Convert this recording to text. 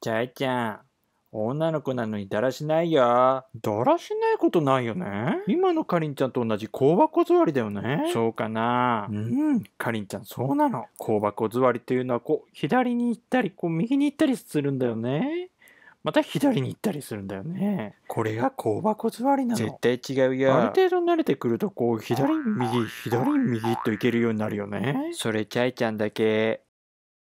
ちゃいちゃん、女の子なのにだらしないよ。だらしないことないよね。今のかりんちゃんと同じ香箱座りだよね。そうかな。うん、かりんちゃんそうなの。香箱座りというのはこう、左に行ったり、こう、右に行ったりするんだよね。また左に行ったりするんだよね。これが香箱座りなの。絶対違うよ。ある程度慣れてくると、こう、左、右、左、右と行けるようになるよね。それ、ちゃいちゃんだけ、